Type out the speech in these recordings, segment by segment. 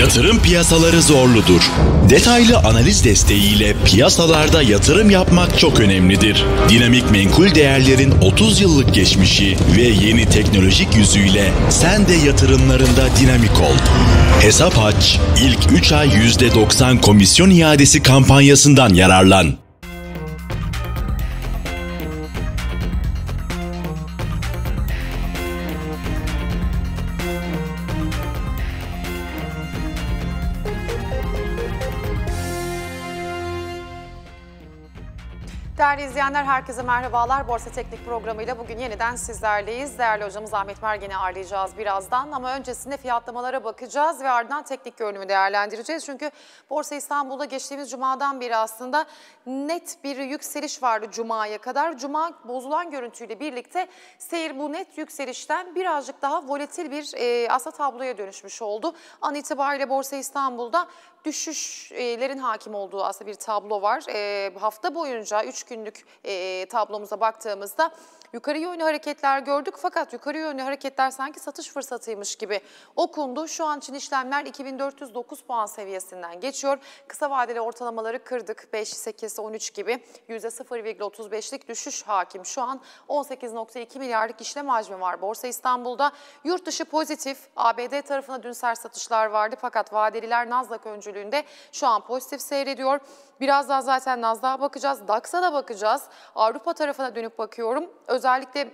Yatırım piyasaları zorludur. Detaylı analiz desteğiyle piyasalarda yatırım yapmak çok önemlidir. Dinamik menkul değerlerin 30 yıllık geçmişi ve yeni teknolojik yüzüyle sen de yatırımlarında dinamik ol. Hesap aç, ilk 3 ay %90 komisyon iadesi kampanyasından yararlan. dinleyenler herkese merhabalar. Borsa Teknik programıyla bugün yeniden sizlerleyiz. Değerli hocamız Ahmet Mergen'i ağırlayacağız birazdan ama öncesinde fiyatlamalara bakacağız ve ardından teknik görünümü değerlendireceğiz. Çünkü Borsa İstanbul'da geçtiğimiz cumadan beri aslında net bir yükseliş vardı cumaya kadar. Cuma bozulan görüntüyle birlikte seyir bu net yükselişten birazcık daha volatil bir e, aslında tabloya dönüşmüş oldu. An itibariyle Borsa İstanbul'da düşüşlerin hakim olduğu aslında bir tablo var. E, hafta boyunca 3 günlük e, tablomuza baktığımızda yukarı yönlü hareketler gördük fakat yukarı yönlü hareketler sanki satış fırsatıymış gibi okundu. Şu an için işlemler 2409 puan seviyesinden geçiyor. Kısa vadeli ortalamaları kırdık 5, 8, 13 gibi %0,35'lik düşüş hakim. Şu an 18.2 milyarlık işlem hacmi var Borsa İstanbul'da. Yurt dışı pozitif ABD tarafına dün sert satışlar vardı fakat vadeliler Nasdaq öncülüğünde şu an pozitif seyrediyor. Biraz daha zaten Nasdaq'a bakacağız, DAX'a da bakacağız. Avrupa tarafına dönüp bakıyorum. Öz özellikle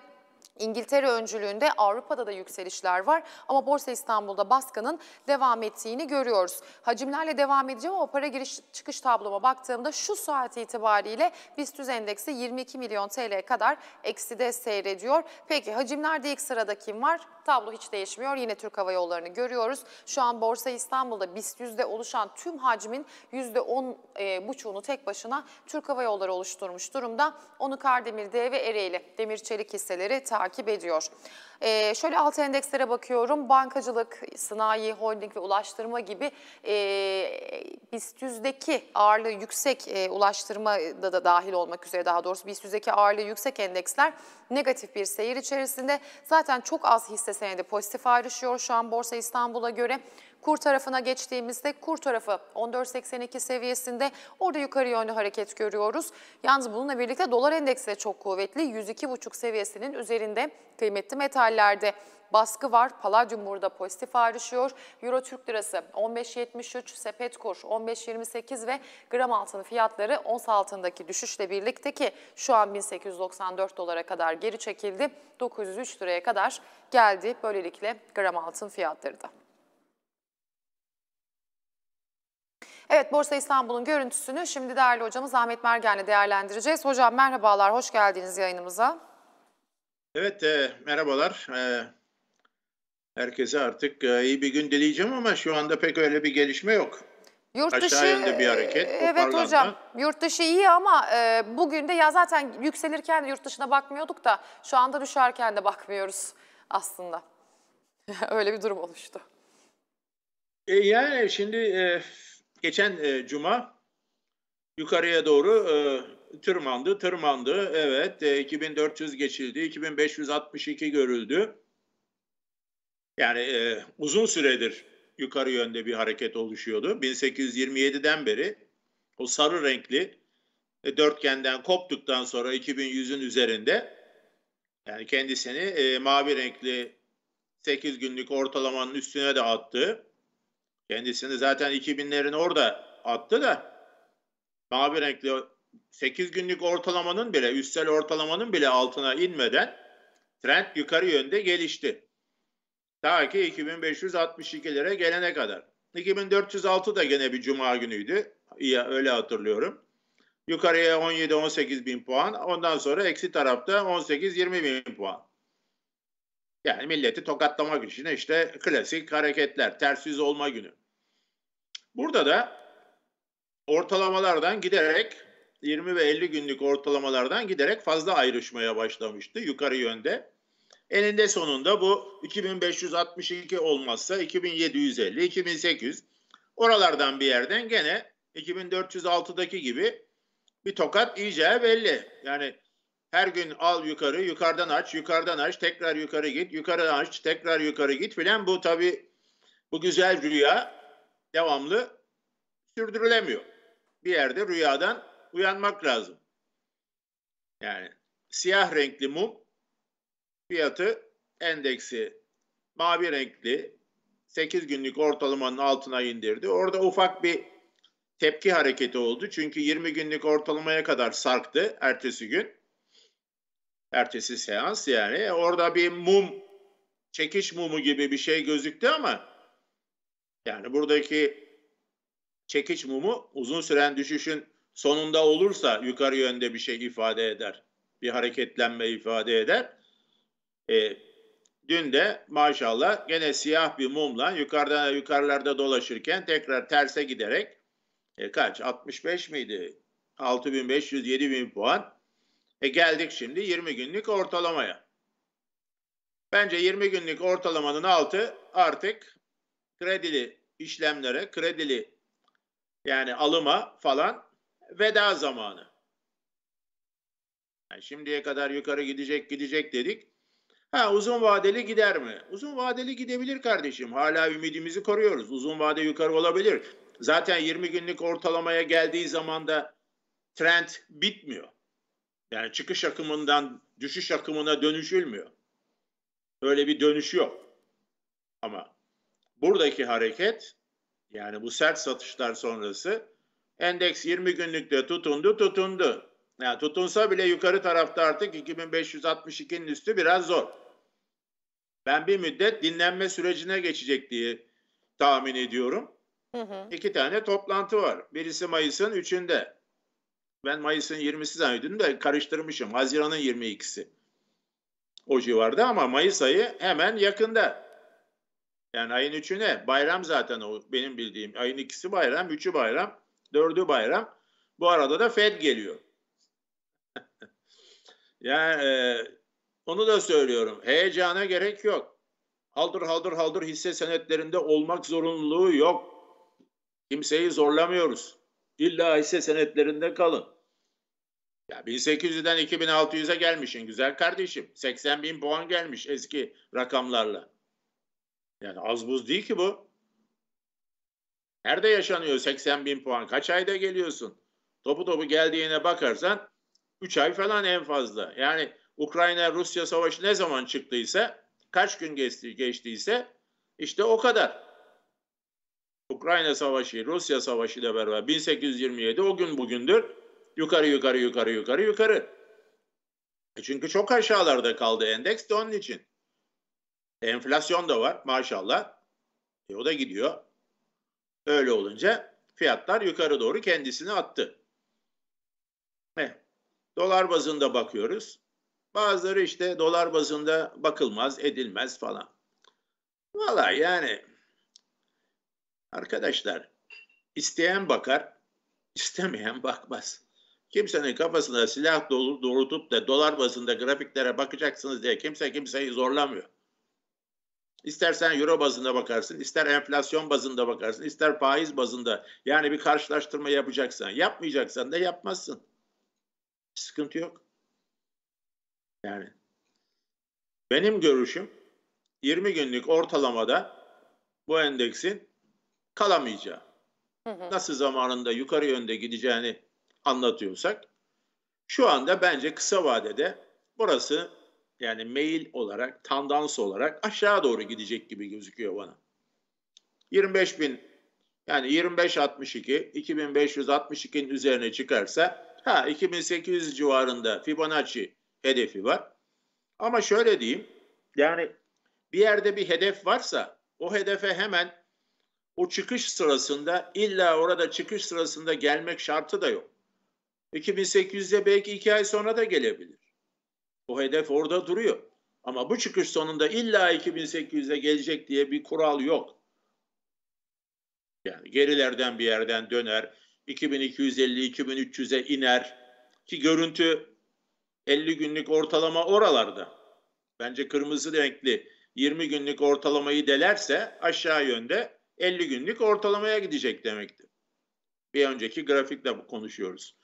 İngiltere öncülüğünde Avrupa'da da yükselişler var ama Borsa İstanbul'da baskının devam ettiğini görüyoruz. Hacimlerle devam edeceğim ama para giriş çıkış tabloma baktığımda şu saat itibariyle BIST endeksi 22 milyon TL kadar ekside seyrediyor. Peki hacimlerde ilk sırada kim var? Tablo hiç değişmiyor. Yine Türk Hava Yolları'nı görüyoruz. Şu an Borsa İstanbul'da BIST yüzde oluşan tüm hacmin yüzde on e, buçuğunu tek başına Türk Hava Yolları oluşturmuş durumda. Onu Kardemir, D ve Ereğli demir çelik hisseleri takip ediyor. E, şöyle alt endekslere bakıyorum. Bankacılık, sanayi, holding ve ulaştırma gibi e, BIST 100'deki ağırlığı yüksek e, da da dahil olmak üzere daha doğrusu BIST 100'deki ağırlığı yüksek endeksler negatif bir seyir içerisinde. Zaten çok az hisse senedi pozitif ayrışıyor şu an Borsa İstanbul'a göre. Kur tarafına geçtiğimizde kur tarafı 14.82 seviyesinde orada yukarı yönlü hareket görüyoruz. Yalnız bununla birlikte dolar endeksi de çok kuvvetli. 102.5 seviyesinin üzerinde kıymetli metallerde baskı var. Paladyum burada pozitif ayrışıyor. Euro Türk Lirası 15.73, sepet kur 15.28 ve gram altın fiyatları ons altındaki düşüşle birlikte ki şu an 1894 dolara kadar geri çekildi. 903 liraya kadar geldi. Böylelikle gram altın fiyatları da. Evet Borsa İstanbul'un görüntüsünü şimdi değerli hocamız Ahmet Mergen'le değerlendireceğiz. Hocam merhabalar, hoş geldiniz yayınımıza. Evet e, merhabalar. E, herkese artık e, iyi bir gün dileyeceğim ama şu anda pek öyle bir gelişme yok. Yurt dışı, Aşağı yönde bir hareket. E, evet hocam yurt dışı iyi ama e, bugün de ya zaten yükselirken de yurt dışına bakmıyorduk da şu anda düşerken de bakmıyoruz aslında. Öyle bir durum oluştu. E, yani şimdi e, geçen e, cuma yukarıya doğru e, tırmandı, tırmandı. Evet, e, 2400 geçildi, 2562 görüldü. Yani e, uzun süredir yukarı yönde bir hareket oluşuyordu. 1827'den beri o sarı renkli e, dörtgenden koptuktan sonra 2100'ün üzerinde yani kendisini e, mavi renkli 8 günlük ortalamanın üstüne de attı. Kendisini zaten 2000'lerin orada attı da mavi renkli 8 günlük ortalamanın bile üstel ortalamanın bile altına inmeden trend yukarı yönde gelişti. Ta ki 2562'lere gelene kadar. 2406 da gene bir cuma günüydü. Ya, öyle hatırlıyorum. Yukarıya 17-18 bin puan. Ondan sonra eksi tarafta 18-20 bin puan. Yani milleti tokatlamak için işte klasik hareketler, ters yüz olma günü. Burada da ortalamalardan giderek 20 ve 50 günlük ortalamalardan giderek fazla ayrışmaya başlamıştı yukarı yönde. Eninde sonunda bu 2562 olmazsa 2750, 2800 oralardan bir yerden gene 2406'daki gibi bir tokat iyice belli. Yani her gün al yukarı, yukarıdan aç, yukarıdan aç, tekrar yukarı git, yukarıdan aç, tekrar yukarı git filan. Bu tabi bu güzel rüya devamlı sürdürülemiyor. Bir yerde rüyadan uyanmak lazım. Yani siyah renkli mum fiyatı endeksi mavi renkli 8 günlük ortalamanın altına indirdi. Orada ufak bir tepki hareketi oldu. Çünkü 20 günlük ortalamaya kadar sarktı ertesi gün. Ertesi seans yani. E, orada bir mum, çekiş mumu gibi bir şey gözüktü ama yani buradaki çekiş mumu uzun süren düşüşün sonunda olursa yukarı yönde bir şey ifade eder. Bir hareketlenme ifade eder. E, dün de maşallah gene siyah bir mumla yukarıda yukarılarda dolaşırken tekrar terse giderek e, kaç 65 miydi? 6500 7000 puan e geldik şimdi 20 günlük ortalamaya. Bence 20 günlük ortalamanın altı artık kredili işlemlere, kredili yani alıma falan veda zamanı. Yani şimdiye kadar yukarı gidecek gidecek dedik. Ha uzun vadeli gider mi? Uzun vadeli gidebilir kardeşim. Hala ümidimizi koruyoruz. Uzun vade yukarı olabilir. Zaten 20 günlük ortalamaya geldiği zaman da trend bitmiyor. Yani çıkış akımından düşüş akımına dönüşülmüyor. Öyle bir dönüş yok. Ama buradaki hareket yani bu sert satışlar sonrası endeks 20 günlükte tutundu tutundu. Yani tutunsa bile yukarı tarafta artık 2562'nin üstü biraz zor. Ben bir müddet dinlenme sürecine geçecek diye tahmin ediyorum. Hı hı. İki tane toplantı var. Birisi Mayıs'ın üçünde. Ben Mayıs'ın 20'si zannediyordum da karıştırmışım. Haziran'ın 22'si. O civarda ama Mayıs ayı hemen yakında. Yani ayın ne bayram zaten o benim bildiğim. Ayın 2'si bayram, 3'ü bayram, 4'ü bayram. Bu arada da Fed geliyor. yani e, onu da söylüyorum. Heyecana gerek yok. Haldır haldır haldır hisse senetlerinde olmak zorunluluğu yok. Kimseyi zorlamıyoruz. İlla hisse senetlerinde kalın. Ya 1800'den 2600'e gelmişin güzel kardeşim. 80 bin puan gelmiş eski rakamlarla. Yani az buz değil ki bu. Nerede yaşanıyor 80 bin puan? Kaç ayda geliyorsun? Topu topu geldiğine bakarsan 3 ay falan en fazla. Yani Ukrayna-Rusya savaşı ne zaman çıktıysa, kaç gün geçti, geçtiyse işte o kadar. Ukrayna Savaşı, Rusya Savaşı ile beraber 1827 o gün bugündür yukarı yukarı yukarı yukarı yukarı. E çünkü çok aşağılarda kaldı endeks de onun için. Enflasyon da var maşallah. E o da gidiyor. Öyle olunca fiyatlar yukarı doğru kendisini attı. Heh. Dolar bazında bakıyoruz. Bazıları işte dolar bazında bakılmaz, edilmez falan. Valla yani Arkadaşlar isteyen bakar, istemeyen bakmaz. Kimsenin kafasına silah dolu doğrultup da dolar bazında grafiklere bakacaksınız diye kimse kimseyi zorlamıyor. İstersen euro bazında bakarsın, ister enflasyon bazında bakarsın, ister faiz bazında. Yani bir karşılaştırma yapacaksan, yapmayacaksan da yapmazsın. sıkıntı yok. Yani benim görüşüm 20 günlük ortalamada bu endeksin kalamayacağı. Nasıl zamanında yukarı yönde gideceğini anlatıyorsak şu anda bence kısa vadede burası yani mail olarak, tandans olarak aşağı doğru gidecek gibi gözüküyor bana. 25 bin yani 25.62 2562'nin üzerine çıkarsa ha 2800 civarında Fibonacci hedefi var. Ama şöyle diyeyim yani bir yerde bir hedef varsa o hedefe hemen o çıkış sırasında illa orada çıkış sırasında gelmek şartı da yok. 2800'de belki iki ay sonra da gelebilir. Bu hedef orada duruyor. Ama bu çıkış sonunda illa 2800'e gelecek diye bir kural yok. Yani gerilerden bir yerden döner, 2250-2300'e iner ki görüntü 50 günlük ortalama oralarda. Bence kırmızı renkli 20 günlük ortalamayı delerse aşağı yönde 50 günlük ortalamaya gidecek demekti. Bir önceki grafikle konuşuyoruz.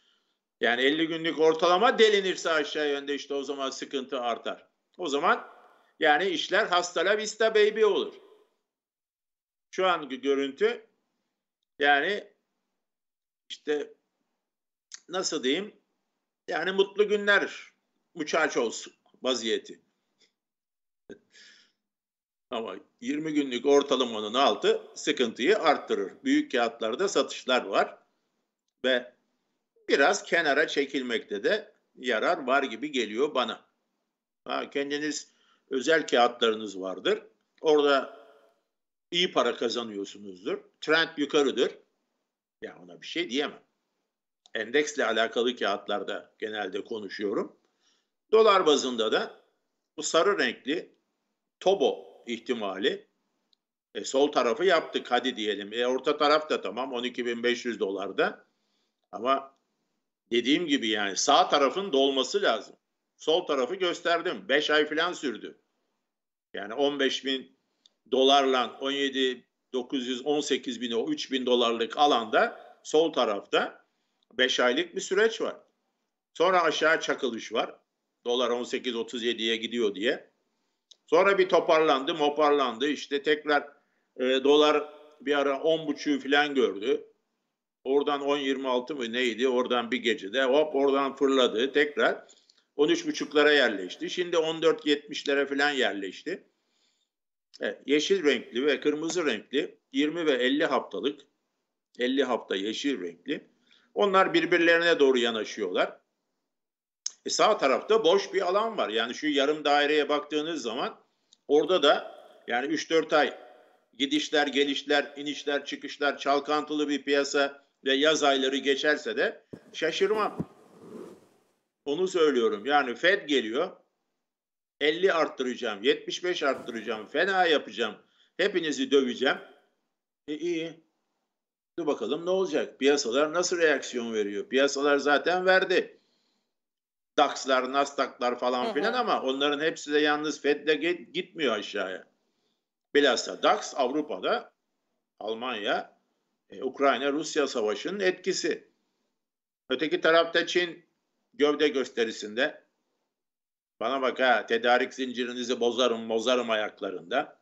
Yani 50 günlük ortalama delinirse aşağı yönde işte o zaman sıkıntı artar. O zaman yani işler hasta la vista baby olur. Şu anki görüntü yani işte nasıl diyeyim yani mutlu günler muçaç olsun vaziyeti. Ama 20 günlük ortalamanın altı sıkıntıyı arttırır. Büyük kağıtlarda satışlar var ve biraz kenara çekilmekte de yarar var gibi geliyor bana. Ha, kendiniz özel kağıtlarınız vardır. Orada iyi para kazanıyorsunuzdur. Trend yukarıdır. Ya ona bir şey diyemem. Endeksle alakalı kağıtlarda genelde konuşuyorum. Dolar bazında da bu sarı renkli Tobo ihtimali. E, sol tarafı yaptık hadi diyelim. E, orta taraf da tamam 12.500 dolarda. Ama dediğim gibi yani sağ tarafın dolması lazım. Sol tarafı gösterdim. 5 ay falan sürdü. Yani 15.000 bin dolarla 17 900 18 bin o 3 bin dolarlık alanda sol tarafta 5 aylık bir süreç var. Sonra aşağı çakılış var. Dolar 18-37'ye gidiyor diye. Sonra bir toparlandı, moparlandı. İşte tekrar e, dolar bir ara 10.5'ü falan gördü. Oradan 10.26 mı neydi? Oradan bir gecede hop oradan fırladı tekrar. 13.5'lara yerleşti. Şimdi 14.70'lere falan yerleşti. Evet, yeşil renkli ve kırmızı renkli 20 ve 50 haftalık 50 hafta yeşil renkli. Onlar birbirlerine doğru yanaşıyorlar. E sağ tarafta boş bir alan var. Yani şu yarım daireye baktığınız zaman Orada da yani 3-4 ay gidişler, gelişler, inişler, çıkışlar, çalkantılı bir piyasa ve yaz ayları geçerse de şaşırmam. Onu söylüyorum. Yani Fed geliyor. 50 arttıracağım, 75 arttıracağım, fena yapacağım. Hepinizi döveceğim. E iyi. Dur bakalım ne olacak? Piyasalar nasıl reaksiyon veriyor? Piyasalar zaten verdi. DAX'lar, Nasdaq'lar falan filan ama onların hepsi de yalnız Fed'le gitmiyor aşağıya. Bilhassa DAX Avrupa'da Almanya, e, Ukrayna-Rusya savaşının etkisi. Öteki tarafta Çin gövde gösterisinde bana bak ha tedarik zincirinizi bozarım bozarım ayaklarında.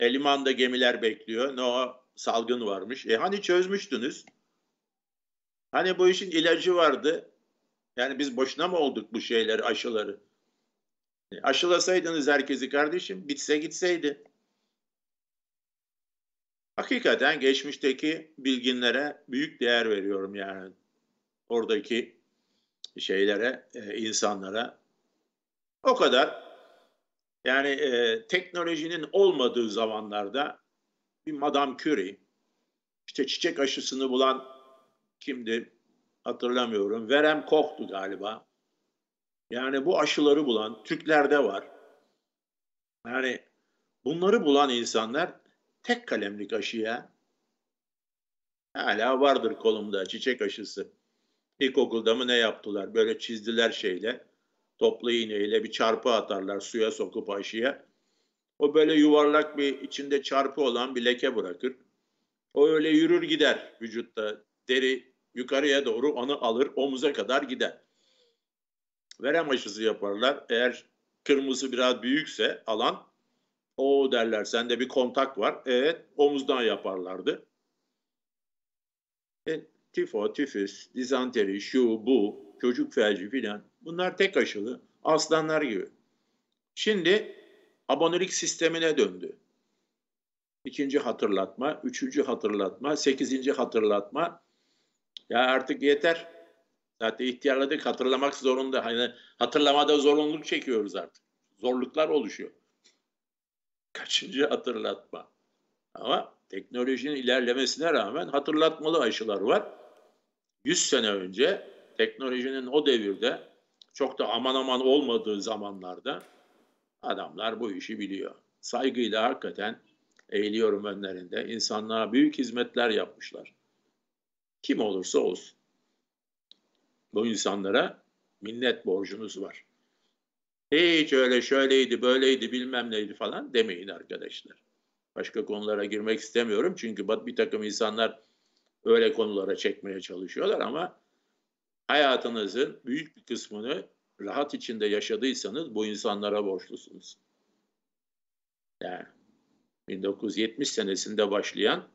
E, limanda gemiler bekliyor. Ne o salgın varmış. E hani çözmüştünüz? Hani bu işin ilacı vardı. Yani biz boşuna mı olduk bu şeyleri, aşıları? E, aşılasaydınız herkesi kardeşim, bitse gitseydi. Hakikaten geçmişteki bilginlere büyük değer veriyorum yani. Oradaki şeylere, e, insanlara. O kadar yani e, teknolojinin olmadığı zamanlarda bir Madame Curie, işte çiçek aşısını bulan kimdi? hatırlamıyorum. Verem Koch'tu galiba. Yani bu aşıları bulan Türklerde var. Yani bunları bulan insanlar tek kalemlik aşıya hala vardır kolumda çiçek aşısı. İlkokulda mı ne yaptılar? Böyle çizdiler şeyle. Toplu iğneyle bir çarpı atarlar suya sokup aşıya. O böyle yuvarlak bir içinde çarpı olan bir leke bırakır. O öyle yürür gider vücutta. Deri yukarıya doğru onu alır omuza kadar gider. Verem aşısı yaparlar. Eğer kırmızı biraz büyükse alan o derler sende bir kontak var. Evet omuzdan yaparlardı. E, tifo, tifüs, dizanteri, şu, bu, çocuk felci filan bunlar tek aşılı aslanlar gibi. Şimdi abonelik sistemine döndü. İkinci hatırlatma, üçüncü hatırlatma, sekizinci hatırlatma ya artık yeter. Zaten ihtiyarladık hatırlamak zorunda. Hani hatırlamada zorunluluk çekiyoruz artık. Zorluklar oluşuyor. Kaçıncı hatırlatma. Ama teknolojinin ilerlemesine rağmen hatırlatmalı aşılar var. 100 sene önce teknolojinin o devirde çok da aman aman olmadığı zamanlarda adamlar bu işi biliyor. Saygıyla hakikaten eğiliyorum önlerinde. İnsanlığa büyük hizmetler yapmışlar kim olursa olsun. Bu insanlara minnet borcunuz var. Hiç öyle şöyleydi, böyleydi, bilmem neydi falan demeyin arkadaşlar. Başka konulara girmek istemiyorum çünkü bir takım insanlar öyle konulara çekmeye çalışıyorlar ama hayatınızın büyük bir kısmını rahat içinde yaşadıysanız bu insanlara borçlusunuz. Yani 1970 senesinde başlayan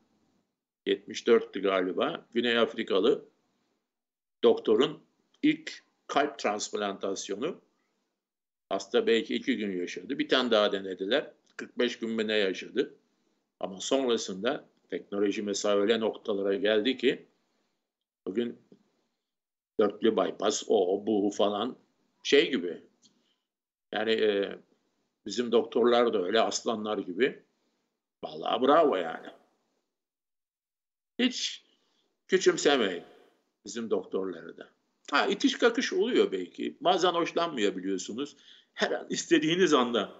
74'tü galiba. Güney Afrikalı doktorun ilk kalp transplantasyonu hasta belki iki gün yaşadı. Bir tane daha denediler. 45 gün mü ne yaşadı. Ama sonrasında teknoloji mesela öyle noktalara geldi ki bugün dörtlü bypass o bu falan şey gibi. Yani e, bizim doktorlar da öyle aslanlar gibi. Vallahi bravo yani. Hiç küçümsemeyin bizim doktorları da. Ha itiş kakış oluyor belki. Bazen hoşlanmıyor biliyorsunuz. Her an istediğiniz anda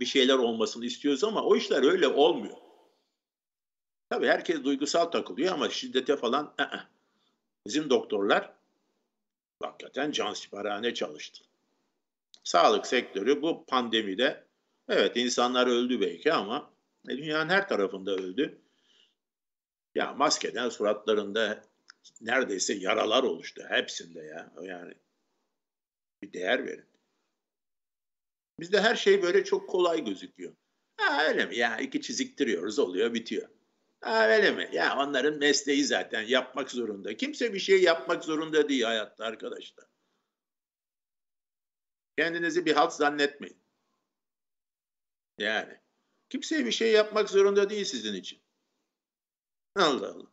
bir şeyler olmasını istiyoruz ama o işler öyle olmuyor. Tabii herkes duygusal takılıyor ama şiddete falan ı ı-ı. -ı. bizim doktorlar hakikaten cansiparane çalıştı. Sağlık sektörü bu pandemide evet insanlar öldü belki ama e, dünyanın her tarafında öldü. Ya maskeden suratlarında neredeyse yaralar oluştu hepsinde ya. Yani bir değer verin. Bizde her şey böyle çok kolay gözüküyor. Ha öyle mi? Ya iki çiziktiriyoruz oluyor bitiyor. Ha öyle mi? Ya onların mesleği zaten yapmak zorunda. Kimse bir şey yapmak zorunda değil hayatta arkadaşlar. Kendinizi bir halt zannetmeyin. Yani kimseye bir şey yapmak zorunda değil sizin için. Allah Allah.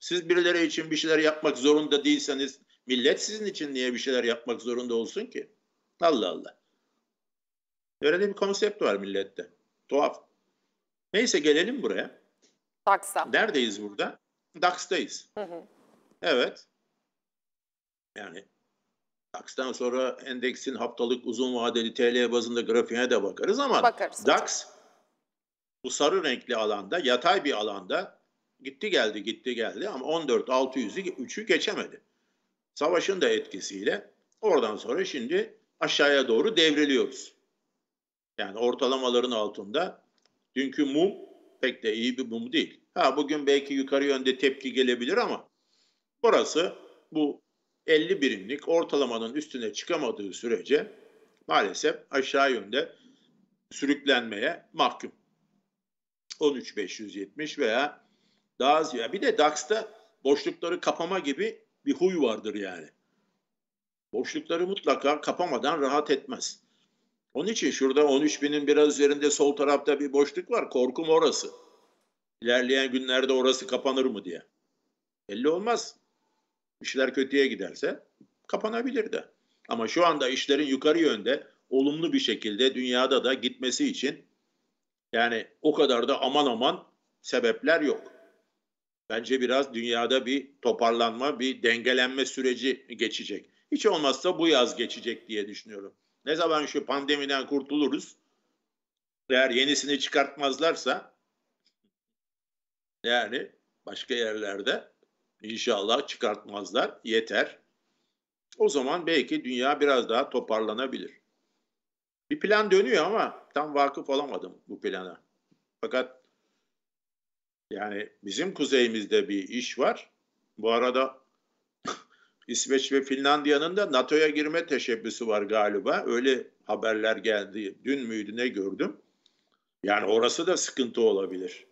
Siz birileri için bir şeyler yapmak zorunda değilseniz millet sizin için niye bir şeyler yapmak zorunda olsun ki? Allah Allah. Öyle bir konsept var millette. Tuhaf. Neyse gelelim buraya. Dax'a. Neredeyiz burada? Dax'tayız. Hı hı. Evet. Yani DAX'tan sonra endeksin haftalık uzun vadeli TL bazında grafiğine de bakarız ama bakarız DAX hocam. bu sarı renkli alanda, yatay bir alanda Gitti geldi gitti geldi ama 14.600'ü 3'ü geçemedi. Savaşın da etkisiyle oradan sonra şimdi aşağıya doğru devriliyoruz. Yani ortalamaların altında dünkü mum pek de iyi bir mum değil. Ha bugün belki yukarı yönde tepki gelebilir ama burası bu 50 birimlik ortalamanın üstüne çıkamadığı sürece maalesef aşağı yönde sürüklenmeye mahkum. 13570 veya daha az. Yani bir de DAX'ta boşlukları kapama gibi bir huy vardır yani. Boşlukları mutlaka kapamadan rahat etmez. Onun için şurada 13 binin biraz üzerinde sol tarafta bir boşluk var. Korkum orası. İlerleyen günlerde orası kapanır mı diye. Belli olmaz. İşler kötüye giderse kapanabilir de. Ama şu anda işlerin yukarı yönde olumlu bir şekilde dünyada da gitmesi için yani o kadar da aman aman sebepler yok bence biraz dünyada bir toparlanma, bir dengelenme süreci geçecek. Hiç olmazsa bu yaz geçecek diye düşünüyorum. Ne zaman şu pandemiden kurtuluruz, eğer yenisini çıkartmazlarsa yani başka yerlerde inşallah çıkartmazlar yeter. O zaman belki dünya biraz daha toparlanabilir. Bir plan dönüyor ama tam vakıf olamadım bu plana. Fakat yani bizim kuzeyimizde bir iş var. Bu arada İsveç ve Finlandiya'nın da NATO'ya girme teşebbüsü var galiba. Öyle haberler geldi. Dün müydü ne gördüm. Yani orası da sıkıntı olabilir.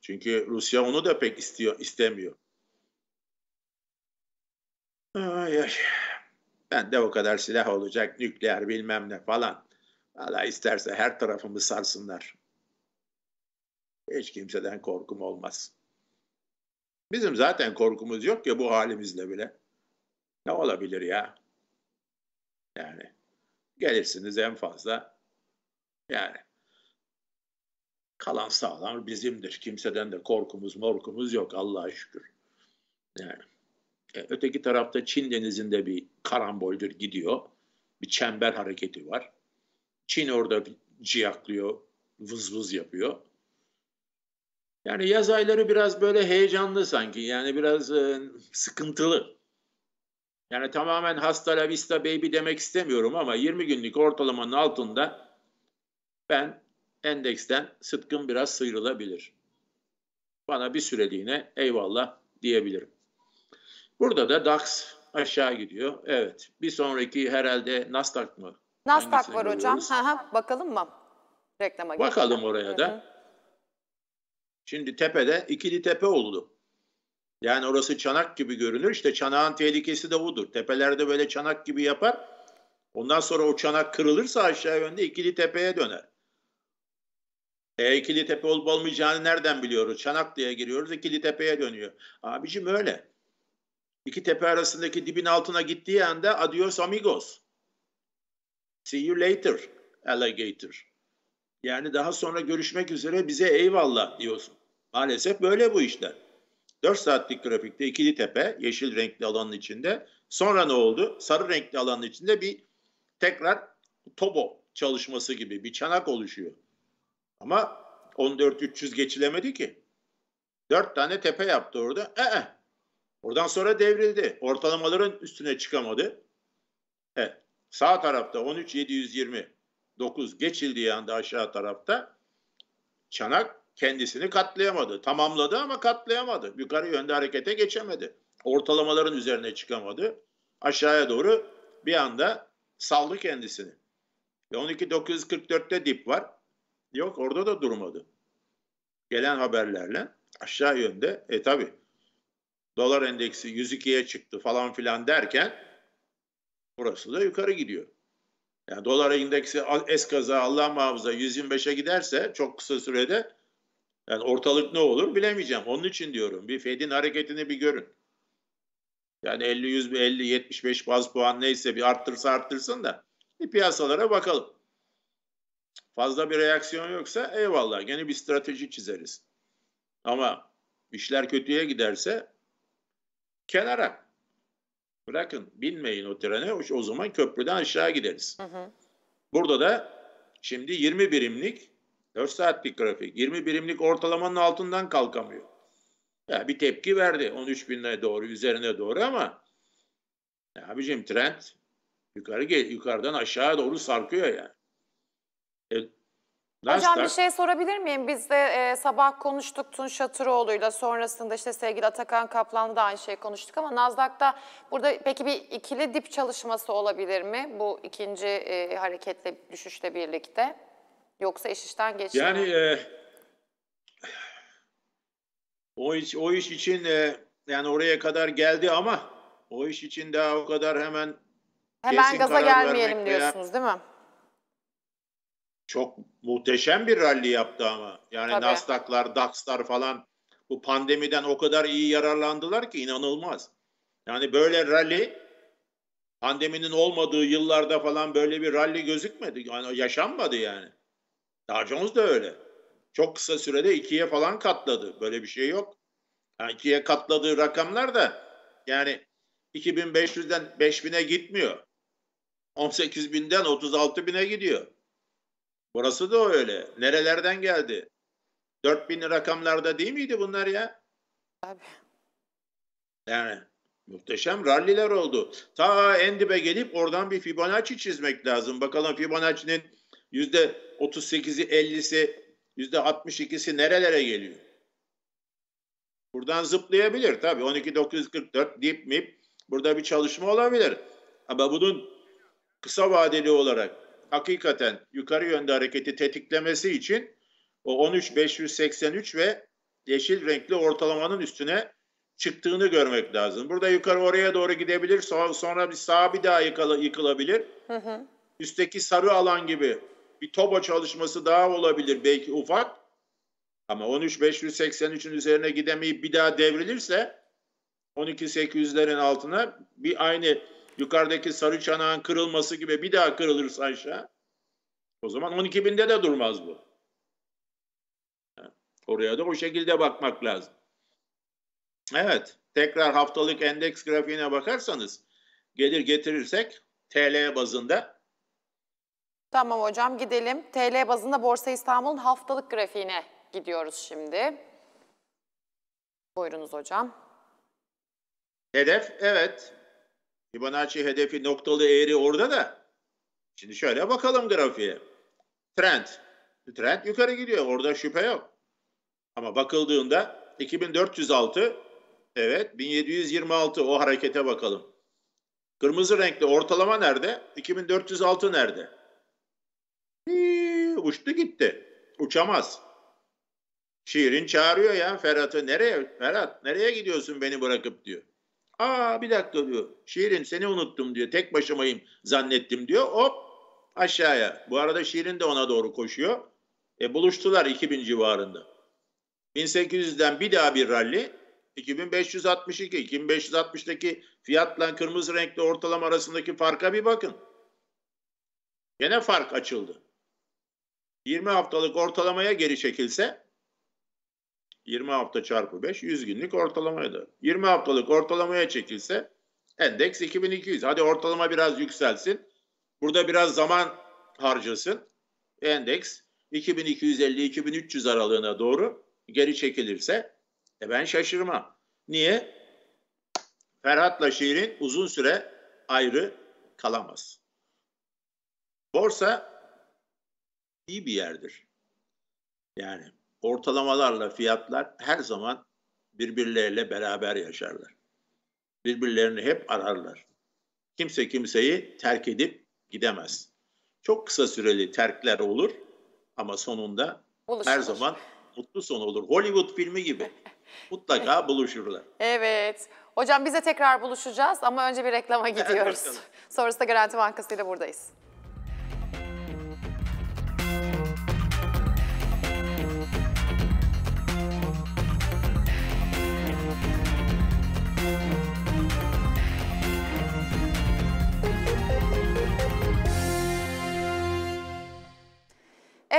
Çünkü Rusya onu da pek istiyor, istemiyor. Ay ay. Ben de o kadar silah olacak, nükleer bilmem ne falan. Valla isterse her tarafımı sarsınlar. Hiç kimseden korkum olmaz. Bizim zaten korkumuz yok ya bu halimizle bile. Ne olabilir ya? Yani gelirsiniz en fazla yani kalan sağlam bizimdir. Kimseden de korkumuz morkumuz yok Allah'a şükür. Yani e, öteki tarafta Çin denizinde bir karamboldür gidiyor. Bir çember hareketi var. Çin orada ciyaklıyor, vız vız yapıyor. Yani yaz ayları biraz böyle heyecanlı sanki. Yani biraz e, sıkıntılı. Yani tamamen hasta la vista baby demek istemiyorum ama 20 günlük ortalamanın altında ben endeksten sıtkım biraz sıyrılabilir. Bana bir süreliğine eyvallah diyebilirim. Burada da DAX aşağı gidiyor. Evet. Bir sonraki herhalde Nasdaq mı? Nasdaq Hangisini var görüyoruz? hocam. Ha, ha, bakalım mı? Reklama Bakalım geçelim. oraya da. Hı hı. Şimdi tepede ikili tepe oldu. Yani orası çanak gibi görünür. İşte çanağın tehlikesi de budur. Tepelerde böyle çanak gibi yapar. Ondan sonra o çanak kırılırsa aşağı yönde ikili tepeye döner. E, ikili tepe olup olmayacağını nereden biliyoruz? Çanak diye giriyoruz, ikili tepeye dönüyor. Abicim öyle. İki tepe arasındaki dibin altına gittiği anda adios amigos. See you later alligator. Yani daha sonra görüşmek üzere bize eyvallah diyorsun. Maalesef böyle bu işler. 4 saatlik grafikte ikili tepe yeşil renkli alanın içinde. Sonra ne oldu? Sarı renkli alanın içinde bir tekrar tobo çalışması gibi bir çanak oluşuyor. Ama 14 300 geçilemedi ki. 4 tane tepe yaptı orada. Ee, -e. oradan sonra devrildi. Ortalamaların üstüne çıkamadı. Evet. Sağ tarafta 13 720. 9 geçildiği anda aşağı tarafta çanak kendisini katlayamadı. Tamamladı ama katlayamadı. Yukarı yönde harekete geçemedi. Ortalamaların üzerine çıkamadı. Aşağıya doğru bir anda saldı kendisini. 12.944'te dip var. Yok orada da durmadı. Gelen haberlerle aşağı yönde e tabi dolar endeksi 102'ye çıktı falan filan derken burası da yukarı gidiyor. Yani dolar endeksi eskaza Allah muhafaza 125'e giderse çok kısa sürede yani ortalık ne olur bilemeyeceğim. Onun için diyorum bir Fed'in hareketini bir görün. Yani 50 100 50 75 baz puan neyse bir arttırsa arttırsın da bir piyasalara bakalım. Fazla bir reaksiyon yoksa eyvallah gene bir strateji çizeriz. Ama işler kötüye giderse kenara bırakın binmeyin o trene o zaman köprüden aşağı gideriz. Hı hı. Burada da şimdi 20 birimlik 4 saatlik grafik. 20 birimlik ortalamanın altından kalkamıyor. Ya bir tepki verdi 13 binlere doğru üzerine doğru ama ya abicim trend yukarı gel yukarıdan aşağı doğru sarkıyor yani. E, Nasdaq. Hocam bir şey sorabilir miyim? Biz de e, sabah konuştuk Tun Şatıroğlu'yla sonrasında işte sevgili Atakan Kaplan'la da aynı şeyi konuştuk ama Nasdaq'ta burada peki bir ikili dip çalışması olabilir mi bu ikinci e, hareketle düşüşle birlikte? Yoksa iş işten geçiyor. Yani e, o iş o iş için e, yani oraya kadar geldi ama o iş için daha o kadar hemen hemen kesin gaza gelmeyelim diyorsunuz değil mi? Çok muhteşem bir ralli yaptı ama. Yani Tabii. Nasdaq'lar, DAX'lar falan bu pandemiden o kadar iyi yararlandılar ki inanılmaz. Yani böyle rally pandeminin olmadığı yıllarda falan böyle bir rally gözükmedi. Yani yaşanmadı yani. Dar Jones da öyle. Çok kısa sürede ikiye falan katladı. Böyle bir şey yok. Yani ikiye katladığı rakamlar da yani 2500'den 5000'e gitmiyor. 18.000'den 36.000'e gidiyor. Burası da öyle. Nerelerden geldi? 4000 rakamlarda değil miydi bunlar ya? Tabii. Yani muhteşem ralliler oldu. Ta Endibe gelip oradan bir Fibonacci çizmek lazım. Bakalım Fibonacci'nin yüzde 38'i 50'si yüzde 62'si nerelere geliyor? Buradan zıplayabilir tabii 12, 12944 dip, mip burada bir çalışma olabilir. Ama bunun kısa vadeli olarak hakikaten yukarı yönde hareketi tetiklemesi için o 13, 583 ve yeşil renkli ortalamanın üstüne çıktığını görmek lazım. Burada yukarı oraya doğru gidebilir. Sonra, sonra bir sağa bir daha yıkala, yıkılabilir. Hı hı. Üstteki sarı alan gibi bir TOBA çalışması daha olabilir belki ufak. Ama 13.583'ün üzerine gidemeyip bir daha devrilirse 12.800'lerin altına bir aynı yukarıdaki sarı çanağın kırılması gibi bir daha kırılırsa aşağı o zaman 12.000'de de durmaz bu. Oraya da o şekilde bakmak lazım. Evet. Tekrar haftalık endeks grafiğine bakarsanız gelir getirirsek TL bazında Tamam hocam gidelim. TL bazında Borsa İstanbul'un haftalık grafiğine gidiyoruz şimdi. Buyurunuz hocam. Hedef evet. Fibonacci hedefi noktalı eğri orada da. Şimdi şöyle bakalım grafiğe. Trend. Trend yukarı gidiyor. Orada şüphe yok. Ama bakıldığında 2406 evet 1726 o harekete bakalım. Kırmızı renkli ortalama nerede? 2406 nerede? Ee, uçtu gitti. Uçamaz. Şiirin çağırıyor ya Ferhat'ı nereye Ferhat nereye gidiyorsun beni bırakıp diyor. Aa bir dakika diyor. Şiirin seni unuttum diyor. Tek başımayım zannettim diyor. Hop aşağıya. Bu arada Şiirin de ona doğru koşuyor. E, buluştular 2000 civarında. 1800'den bir daha bir ralli. 2562, 2560'daki fiyatla kırmızı renkli ortalama arasındaki farka bir bakın. Gene fark açıldı. 20 haftalık ortalamaya geri çekilse 20 hafta çarpı 5 100 günlük ortalamaya da. 20 haftalık ortalamaya çekilse endeks 2200. Hadi ortalama biraz yükselsin. Burada biraz zaman harcasın. Endeks 2250-2300 aralığına doğru geri çekilirse e ben şaşırma. Niye? Ferhat'la şiirin uzun süre ayrı kalamaz. Borsa iyi bir yerdir. Yani ortalamalarla fiyatlar her zaman birbirleriyle beraber yaşarlar. Birbirlerini hep ararlar. Kimse kimseyi terk edip gidemez. Çok kısa süreli terkler olur ama sonunda Buluşur. her zaman mutlu son olur. Hollywood filmi gibi. Mutlaka buluşurlar. Evet. Hocam bize tekrar buluşacağız ama önce bir reklama gidiyoruz. Sonrasında Garanti Bankası ile buradayız.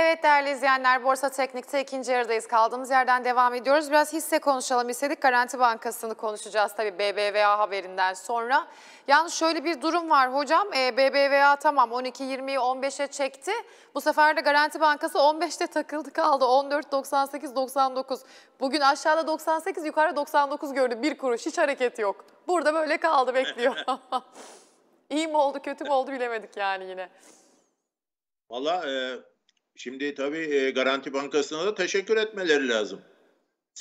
Evet değerli izleyenler Borsa Teknik'te ikinci yarıdayız. Kaldığımız yerden devam ediyoruz. Biraz hisse konuşalım istedik. Garanti Bankası'nı konuşacağız tabii BBVA haberinden sonra. Yalnız şöyle bir durum var hocam. E, ee, BBVA tamam 12:20'yi 15'e çekti. Bu sefer de Garanti Bankası 15'te takıldı kaldı. 14 99 Bugün aşağıda 98 yukarıda 99 gördü. Bir kuruş hiç hareket yok. Burada böyle kaldı bekliyor. İyi mi oldu kötü mü oldu bilemedik yani yine. Valla e, Şimdi tabii e, Garanti Bankası'na da teşekkür etmeleri lazım.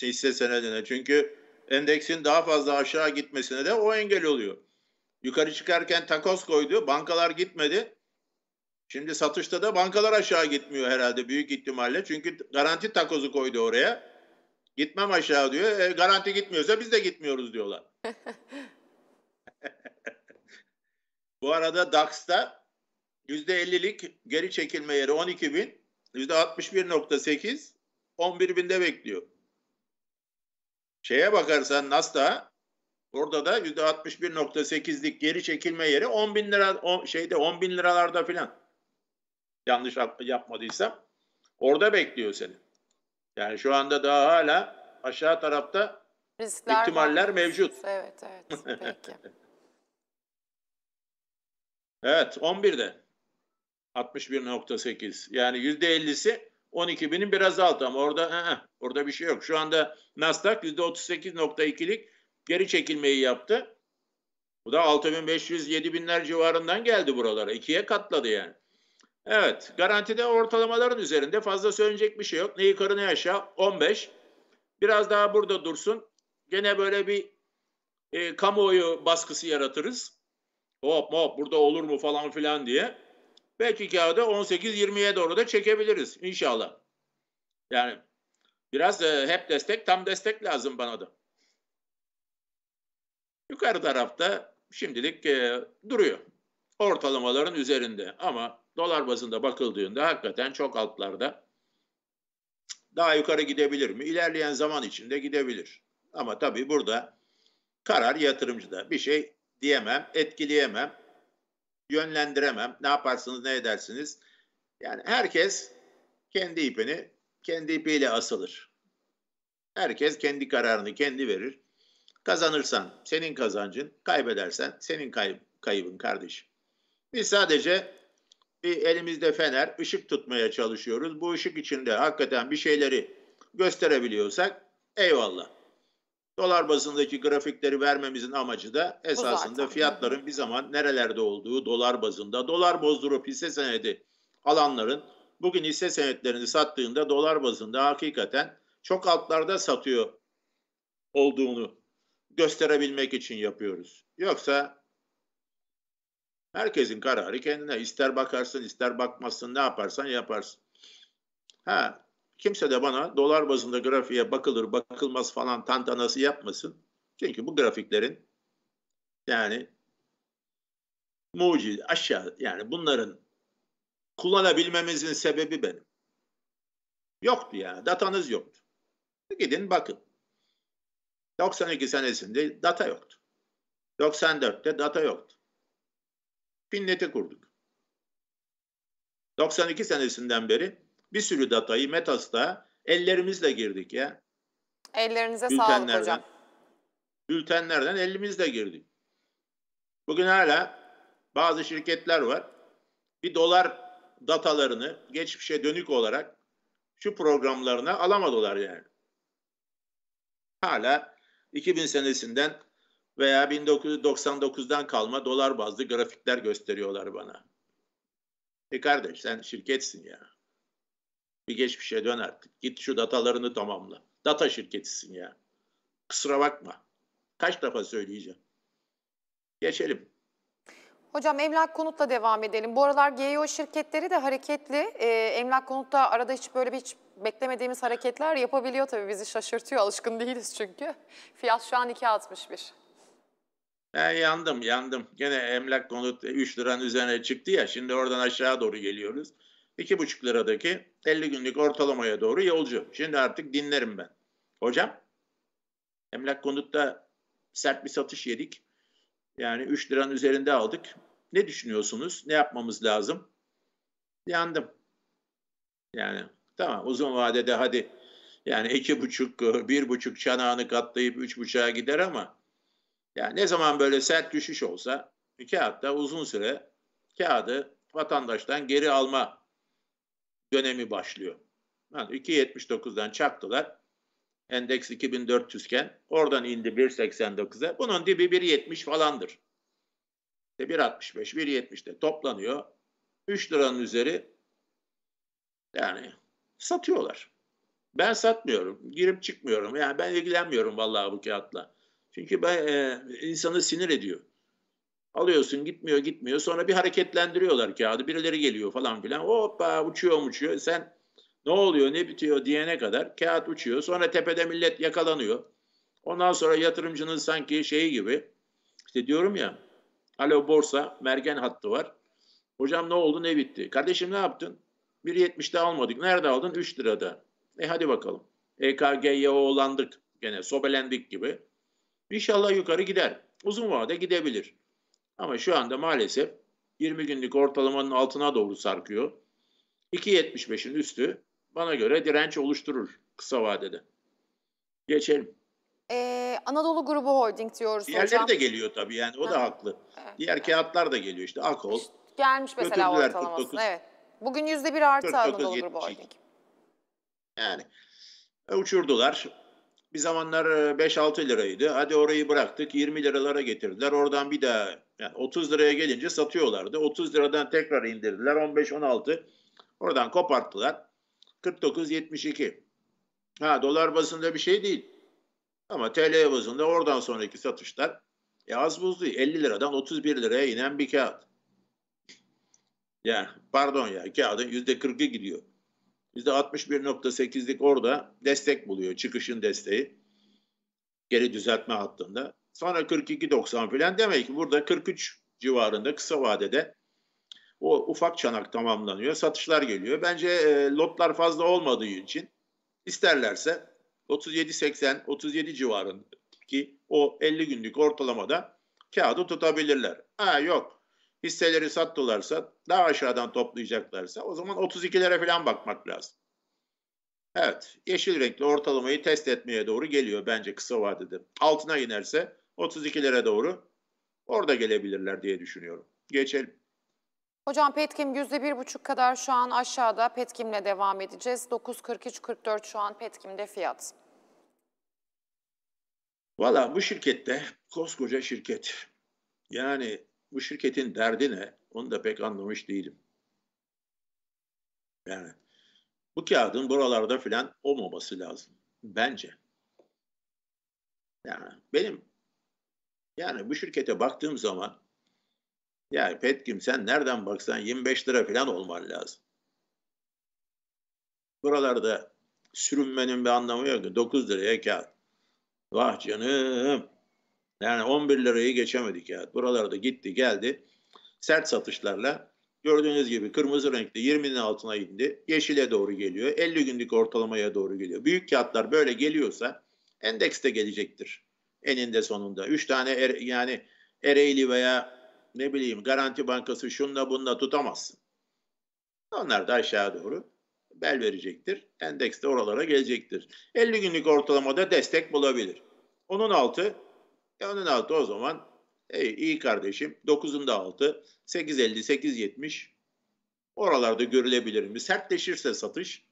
Hisse senedine. Çünkü endeksin daha fazla aşağı gitmesine de o engel oluyor. Yukarı çıkarken takoz koydu. Bankalar gitmedi. Şimdi satışta da bankalar aşağı gitmiyor herhalde büyük ihtimalle. Çünkü garanti takozu koydu oraya. Gitmem aşağı diyor. E, garanti gitmiyorsa biz de gitmiyoruz diyorlar. Bu arada DAX'ta %50'lik geri çekilme yeri 12 bin. %61.8 11 binde bekliyor. Şeye bakarsan Nasdaq orada da %61.8'lik geri çekilme yeri 10 bin lira on, şeyde 10 bin liralarda filan. Yanlış yapmadıysam orada bekliyor seni. Yani şu anda daha hala aşağı tarafta Riskler ihtimaller var. mevcut. Evet evet peki. evet 11'de. 61.8 yani %50'si 12 binin biraz altı ama orada ı orada bir şey yok. Şu anda Nasdaq %38.2'lik geri çekilmeyi yaptı. Bu da 6500 7000'ler civarından geldi buralara. ikiye katladı yani. Evet, garantide ortalamaların üzerinde fazla söyleyecek bir şey yok. Ne yukarı ne aşağı 15. Biraz daha burada dursun. Gene böyle bir e, kamuoyu baskısı yaratırız. Hop hop burada olur mu falan filan diye. Belki kağıda 18-20'ye doğru da çekebiliriz inşallah. Yani biraz e, hep destek tam destek lazım bana da. Yukarı tarafta şimdilik e, duruyor. Ortalamaların üzerinde ama dolar bazında bakıldığında hakikaten çok altlarda. Daha yukarı gidebilir mi? İlerleyen zaman içinde gidebilir. Ama tabii burada karar yatırımcıda. Bir şey diyemem, etkileyemem yönlendiremem. Ne yaparsınız ne edersiniz. Yani herkes kendi ipini kendi ipiyle asılır. Herkes kendi kararını kendi verir. Kazanırsan senin kazancın, kaybedersen senin kay- kaybın kardeşim. Biz sadece bir elimizde fener, ışık tutmaya çalışıyoruz. Bu ışık içinde hakikaten bir şeyleri gösterebiliyorsak eyvallah. Dolar bazındaki grafikleri vermemizin amacı da esasında fiyatların bir zaman nerelerde olduğu dolar bazında. Dolar bozdurup hisse senedi alanların bugün hisse senetlerini sattığında dolar bazında hakikaten çok altlarda satıyor olduğunu gösterebilmek için yapıyoruz. Yoksa herkesin kararı kendine. ister bakarsın ister bakmazsın ne yaparsan yaparsın. Ha, Kimse de bana dolar bazında grafiğe bakılır bakılmaz falan tantanası yapmasın. Çünkü bu grafiklerin yani mucit aşağı yani bunların kullanabilmemizin sebebi benim. Yoktu yani datanız yoktu. Gidin bakın. 92 senesinde data yoktu. 94'te data yoktu. Pinnet'i kurduk. 92 senesinden beri bir sürü datayı Metas'ta ellerimizle girdik ya. Ellerinize sağlık hocam. Bültenlerden elimizle girdik. Bugün hala bazı şirketler var. Bir dolar datalarını geçmişe dönük olarak şu programlarına alamadılar yani. Hala 2000 senesinden veya 1999'dan kalma dolar bazlı grafikler gösteriyorlar bana. E kardeş sen şirketsin ya. Bir geçmişe dön artık. Git şu datalarını tamamla. Data şirketisin ya. Kusura bakma. Kaç defa söyleyeceğim. Geçelim. Hocam emlak konutla devam edelim. Bu aralar GEO şirketleri de hareketli. Ee, emlak konutta arada hiç böyle bir hiç beklemediğimiz hareketler yapabiliyor tabii. Bizi şaşırtıyor. Alışkın değiliz çünkü. Fiyat şu an 2.61. Ben yandım yandım. Gene emlak konut 3 liranın üzerine çıktı ya. Şimdi oradan aşağı doğru geliyoruz buçuk liradaki 50 günlük ortalamaya doğru yolcu. Şimdi artık dinlerim ben. Hocam emlak konutta sert bir satış yedik. Yani 3 liranın üzerinde aldık. Ne düşünüyorsunuz? Ne yapmamız lazım? Yandım. Yani tamam uzun vadede hadi yani iki buçuk, bir buçuk çanağını katlayıp üç buçuğa gider ama yani ne zaman böyle sert düşüş olsa kağıtta uzun süre kağıdı vatandaştan geri alma dönemi başlıyor. Yani 2.79'dan çaktılar. Endeks 2400 iken oradan indi 1.89'a. Bunun dibi 1.70 falandır. 1.65, 170'de toplanıyor. 3 liranın üzeri yani satıyorlar. Ben satmıyorum. Girip çıkmıyorum. Yani ben ilgilenmiyorum vallahi bu kağıtla. Çünkü ben, e, insanı sinir ediyor. Alıyorsun gitmiyor gitmiyor. Sonra bir hareketlendiriyorlar kağıdı. Birileri geliyor falan filan. Hoppa uçuyor uçuyor. Sen ne oluyor ne bitiyor diyene kadar kağıt uçuyor. Sonra tepede millet yakalanıyor. Ondan sonra yatırımcının sanki şeyi gibi işte diyorum ya alo borsa mergen hattı var. Hocam ne oldu ne bitti? Kardeşim ne yaptın? 1.70'de almadık. Nerede aldın? 3 lirada. E hadi bakalım. EKG'ye oğlandık. Gene sobelendik gibi. İnşallah yukarı gider. Uzun vade gidebilir. Ama şu anda maalesef 20 günlük ortalamanın altına doğru sarkıyor. 2.75'in üstü bana göre direnç oluşturur kısa vadede. Geçelim. Ee, Anadolu Grubu Holding diyoruz Diğerleri hocam. de geliyor tabii yani o da haklı. Evet. Diğer kağıtlar da geliyor işte Akol. gelmiş mesela ortalamasına evet. Bugün %1 artı 49, Anadolu 72. Grubu Holding. Yani e, uçurdular. Bir zamanlar 5-6 e, liraydı. Hadi orayı bıraktık 20 liralara getirdiler. Oradan bir daha yani 30 liraya gelince satıyorlardı. 30 liradan tekrar indirdiler. 15-16. Oradan koparttılar. 49-72 Ha dolar bazında bir şey değil. Ama TL bazında oradan sonraki satışlar e az buz değil. 50 liradan 31 liraya inen bir kağıt. Yani pardon ya kağıdın %40'ı gidiyor. %61.8'lik orada destek buluyor. Çıkışın desteği. Geri düzeltme hattında. Sonra 42.90 filan demek ki burada 43 civarında kısa vadede o ufak çanak tamamlanıyor. Satışlar geliyor. Bence e, lotlar fazla olmadığı için isterlerse 37.80 37 civarındaki o 50 günlük ortalamada kağıdı tutabilirler. Ha yok hisseleri sattılarsa daha aşağıdan toplayacaklarsa o zaman 32'lere falan bakmak lazım. Evet yeşil renkli ortalamayı test etmeye doğru geliyor bence kısa vadede. Altına inerse 32'lere doğru orada gelebilirler diye düşünüyorum. Geçelim. Hocam Petkim %1,5 kadar şu an aşağıda. Petkim'le devam edeceğiz. 9.43-44 şu an Petkim'de fiyat. Valla bu şirkette koskoca şirket. Yani bu şirketin derdi ne? Onu da pek anlamış değilim. Yani bu kağıdın buralarda filan olmaması lazım. Bence. Yani benim yani bu şirkete baktığım zaman yani Petkim sen nereden baksan 25 lira falan olman lazım. Buralarda sürünmenin bir anlamı yok. 9 liraya kağıt. Vah canım. Yani 11 lirayı geçemedik kağıt. Buralarda gitti geldi. Sert satışlarla gördüğünüz gibi kırmızı renkte 20'nin altına indi. Yeşile doğru geliyor. 50 günlük ortalamaya doğru geliyor. Büyük kağıtlar böyle geliyorsa endekste gelecektir eninde sonunda. Üç tane er, yani Ereğli veya ne bileyim Garanti Bankası şunla bunla tutamazsın. Onlar da aşağı doğru bel verecektir. Endeks de oralara gelecektir. 50 günlük ortalamada destek bulabilir. Onun altı, e onun altı o zaman ey, iyi kardeşim 9'un da altı 8.50, 8.70 oralarda görülebilir mi? Sertleşirse satış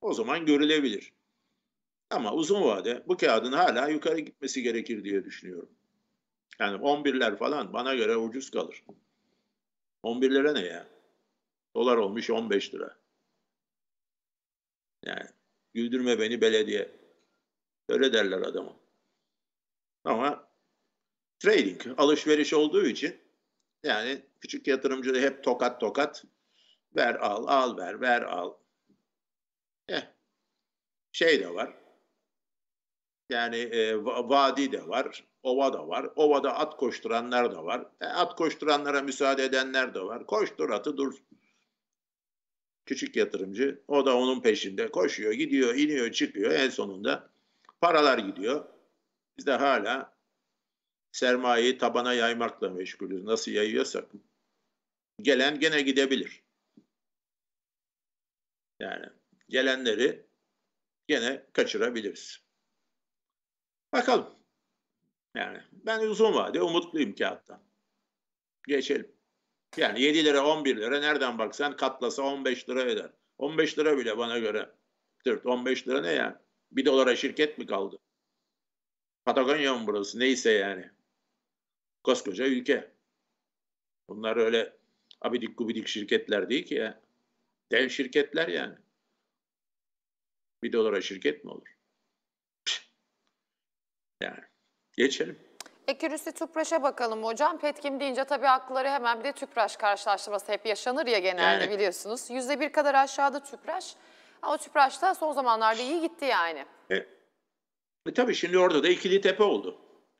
o zaman görülebilir. Ama uzun vade bu kağıdın hala yukarı gitmesi gerekir diye düşünüyorum. Yani 11'ler falan bana göre ucuz kalır. 11 ne ya? Dolar olmuş 15 lira. Yani güldürme beni belediye. Öyle derler adama. Ama trading, alışveriş olduğu için yani küçük yatırımcı da hep tokat tokat ver al, al ver, ver al. Eh, şey de var. Yani e, vadi de var, ova da var. Ovada at koşturanlar da var. E, at koşturanlara müsaade edenler de var. Koştur atı dur. Küçük yatırımcı. O da onun peşinde koşuyor, gidiyor, iniyor, çıkıyor. En sonunda paralar gidiyor. Biz de hala sermayeyi tabana yaymakla meşgulüz. Nasıl yayıyorsak. Gelen gene gidebilir. Yani gelenleri gene kaçırabiliriz. Bakalım. Yani ben uzun vade umutluyum kağıttan. Geçelim. Yani 7 lira 11 lira nereden baksan katlasa 15 lira eder. 15 lira bile bana göre. Tırt 15 lira ne yani? 1 dolara şirket mi kaldı? Patagonya mı burası? Neyse yani. Koskoca ülke. Bunlar öyle abidik gubidik şirketler değil ki ya. Dev şirketler yani. 1 dolara şirket mi olur? Yani geçelim. Ekürüsü Tüpraş'a bakalım hocam. Petkim deyince tabii akılları hemen bir de Tüpraş karşılaştırması hep yaşanır ya genelde Yani. biliyorsunuz. Yüzde bir kadar aşağıda Tüpraş. Ama Tüpraş da son zamanlarda iyi gitti yani. E, e tabii şimdi orada da ikili tepe oldu.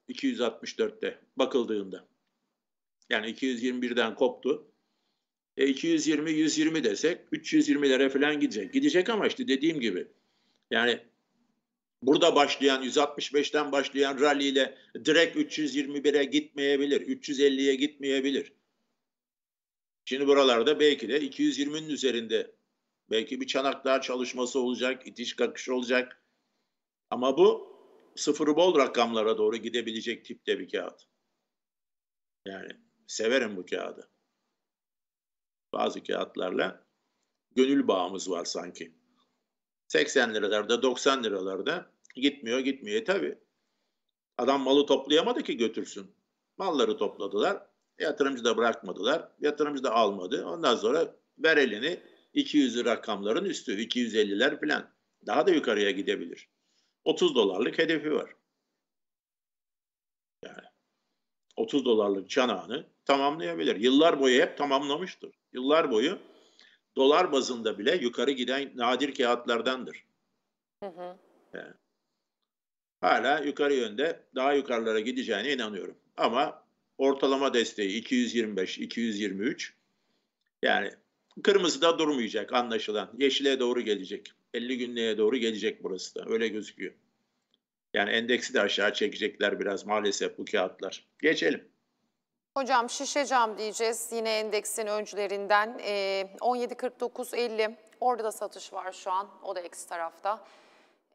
264'te bakıldığında. Yani 221'den koptu. E 220 120 desek 320'lere falan gidecek. Gidecek ama işte dediğim gibi yani Burada başlayan 165'ten başlayan rally ile direkt 321'e gitmeyebilir. 350'ye gitmeyebilir. Şimdi buralarda belki de 220'nin üzerinde belki bir çanak daha çalışması olacak, itiş kakış olacak. Ama bu sıfır bol rakamlara doğru gidebilecek tipte bir kağıt. Yani severim bu kağıdı. Bazı kağıtlarla gönül bağımız var sanki. 80 liralarda 90 liralarda Gitmiyor gitmiyor. E tabi. Adam malı toplayamadı ki götürsün. Malları topladılar. Yatırımcı da bırakmadılar. Yatırımcı da almadı. Ondan sonra ver elini 200 rakamların üstü 250'ler falan. Daha da yukarıya gidebilir. 30 dolarlık hedefi var. Yani 30 dolarlık çanağını tamamlayabilir. Yıllar boyu hep tamamlamıştır. Yıllar boyu dolar bazında bile yukarı giden nadir kağıtlardandır. Hı hı. Yani hala yukarı yönde daha yukarılara gideceğine inanıyorum. Ama ortalama desteği 225-223 yani kırmızıda durmayacak anlaşılan. Yeşile doğru gelecek. 50 günlüğe doğru gelecek burası da. Öyle gözüküyor. Yani endeksi de aşağı çekecekler biraz maalesef bu kağıtlar. Geçelim. Hocam şişe cam diyeceğiz yine endeksin öncülerinden. E, ee, 17.49.50 orada da satış var şu an o da eksi tarafta.